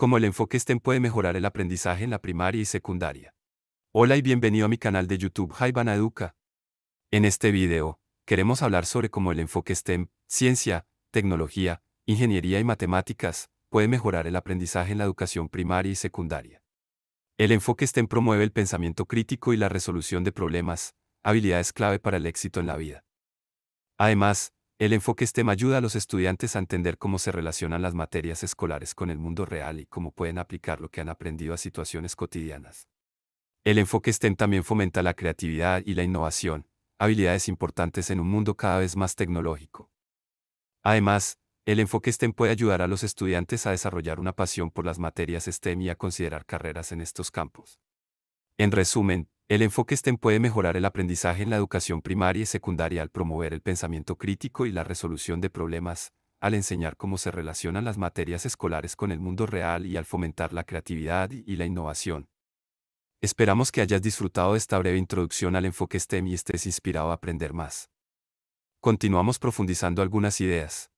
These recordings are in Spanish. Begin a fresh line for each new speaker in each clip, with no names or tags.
cómo el enfoque STEM puede mejorar el aprendizaje en la primaria y secundaria. Hola y bienvenido a mi canal de YouTube Jaivana Educa. En este video, queremos hablar sobre cómo el enfoque STEM, ciencia, tecnología, ingeniería y matemáticas, puede mejorar el aprendizaje en la educación primaria y secundaria. El enfoque STEM promueve el pensamiento crítico y la resolución de problemas, habilidades clave para el éxito en la vida. Además, el enfoque STEM ayuda a los estudiantes a entender cómo se relacionan las materias escolares con el mundo real y cómo pueden aplicar lo que han aprendido a situaciones cotidianas. El enfoque STEM también fomenta la creatividad y la innovación, habilidades importantes en un mundo cada vez más tecnológico. Además, el enfoque STEM puede ayudar a los estudiantes a desarrollar una pasión por las materias STEM y a considerar carreras en estos campos. En resumen, el enfoque STEM puede mejorar el aprendizaje en la educación primaria y secundaria al promover el pensamiento crítico y la resolución de problemas, al enseñar cómo se relacionan las materias escolares con el mundo real y al fomentar la creatividad y la innovación. Esperamos que hayas disfrutado de esta breve introducción al enfoque STEM y estés inspirado a aprender más. Continuamos profundizando algunas ideas.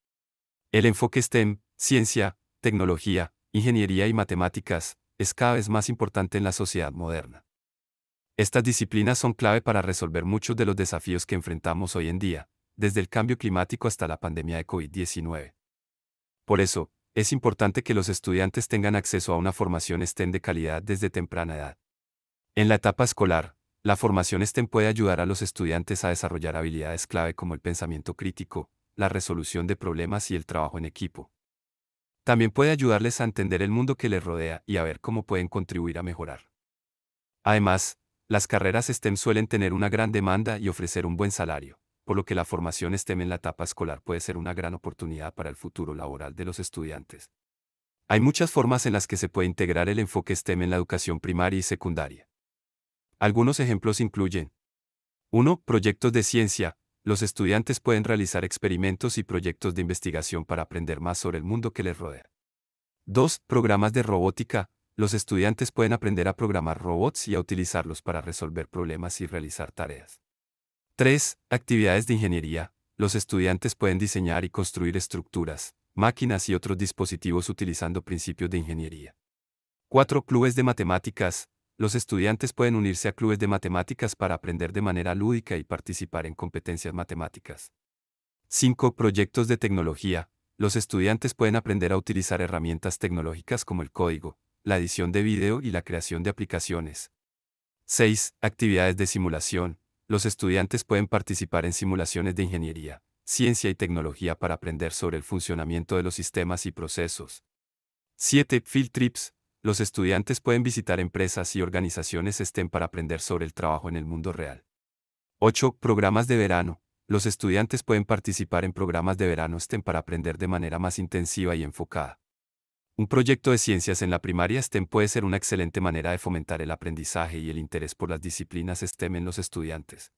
El enfoque STEM, ciencia, tecnología, ingeniería y matemáticas, es cada vez más importante en la sociedad moderna. Estas disciplinas son clave para resolver muchos de los desafíos que enfrentamos hoy en día, desde el cambio climático hasta la pandemia de COVID-19. Por eso, es importante que los estudiantes tengan acceso a una formación STEM de calidad desde temprana edad. En la etapa escolar, la formación STEM puede ayudar a los estudiantes a desarrollar habilidades clave como el pensamiento crítico, la resolución de problemas y el trabajo en equipo. También puede ayudarles a entender el mundo que les rodea y a ver cómo pueden contribuir a mejorar. Además, las carreras STEM suelen tener una gran demanda y ofrecer un buen salario, por lo que la formación STEM en la etapa escolar puede ser una gran oportunidad para el futuro laboral de los estudiantes. Hay muchas formas en las que se puede integrar el enfoque STEM en la educación primaria y secundaria. Algunos ejemplos incluyen 1. Proyectos de ciencia. Los estudiantes pueden realizar experimentos y proyectos de investigación para aprender más sobre el mundo que les rodea. 2. Programas de robótica los estudiantes pueden aprender a programar robots y a utilizarlos para resolver problemas y realizar tareas. 3. Actividades de ingeniería. Los estudiantes pueden diseñar y construir estructuras, máquinas y otros dispositivos utilizando principios de ingeniería. 4. Clubes de matemáticas. Los estudiantes pueden unirse a clubes de matemáticas para aprender de manera lúdica y participar en competencias matemáticas. 5. Proyectos de tecnología. Los estudiantes pueden aprender a utilizar herramientas tecnológicas como el código, la edición de video y la creación de aplicaciones. 6. Actividades de simulación. Los estudiantes pueden participar en simulaciones de ingeniería, ciencia y tecnología para aprender sobre el funcionamiento de los sistemas y procesos. 7. Field Trips. Los estudiantes pueden visitar empresas y organizaciones STEM para aprender sobre el trabajo en el mundo real. 8. Programas de verano. Los estudiantes pueden participar en programas de verano STEM para aprender de manera más intensiva y enfocada. Un proyecto de ciencias en la primaria STEM puede ser una excelente manera de fomentar el aprendizaje y el interés por las disciplinas STEM en los estudiantes.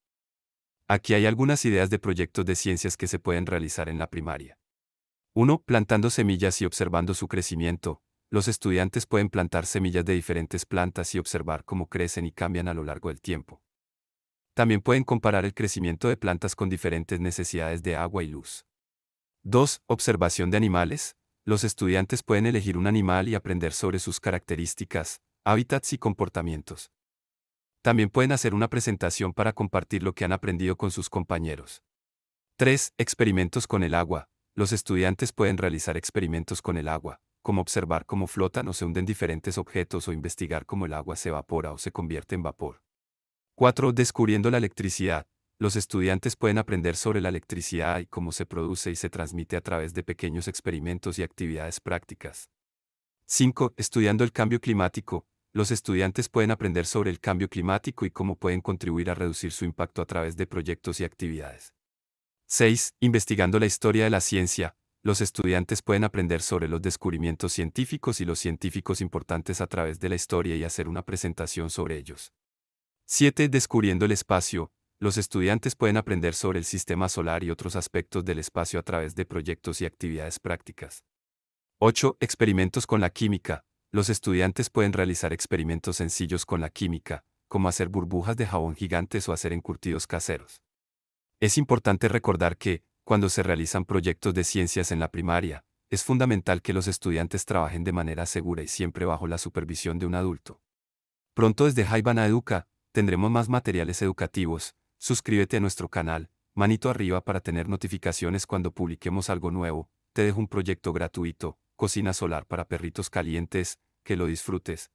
Aquí hay algunas ideas de proyectos de ciencias que se pueden realizar en la primaria. 1. Plantando semillas y observando su crecimiento. Los estudiantes pueden plantar semillas de diferentes plantas y observar cómo crecen y cambian a lo largo del tiempo. También pueden comparar el crecimiento de plantas con diferentes necesidades de agua y luz. 2. Observación de animales los estudiantes pueden elegir un animal y aprender sobre sus características, hábitats y comportamientos. También pueden hacer una presentación para compartir lo que han aprendido con sus compañeros. 3. Experimentos con el agua. Los estudiantes pueden realizar experimentos con el agua, como observar cómo flotan o se hunden diferentes objetos o investigar cómo el agua se evapora o se convierte en vapor. 4. Descubriendo la electricidad. Los estudiantes pueden aprender sobre la electricidad y cómo se produce y se transmite a través de pequeños experimentos y actividades prácticas. 5. Estudiando el cambio climático. Los estudiantes pueden aprender sobre el cambio climático y cómo pueden contribuir a reducir su impacto a través de proyectos y actividades. 6. Investigando la historia de la ciencia. Los estudiantes pueden aprender sobre los descubrimientos científicos y los científicos importantes a través de la historia y hacer una presentación sobre ellos. 7. Descubriendo el espacio los estudiantes pueden aprender sobre el sistema solar y otros aspectos del espacio a través de proyectos y actividades prácticas. 8. Experimentos con la química. Los estudiantes pueden realizar experimentos sencillos con la química, como hacer burbujas de jabón gigantes o hacer encurtidos caseros. Es importante recordar que, cuando se realizan proyectos de ciencias en la primaria, es fundamental que los estudiantes trabajen de manera segura y siempre bajo la supervisión de un adulto. Pronto desde Jaibana Educa, tendremos más materiales educativos, Suscríbete a nuestro canal, manito arriba para tener notificaciones cuando publiquemos algo nuevo. Te dejo un proyecto gratuito, cocina solar para perritos calientes, que lo disfrutes.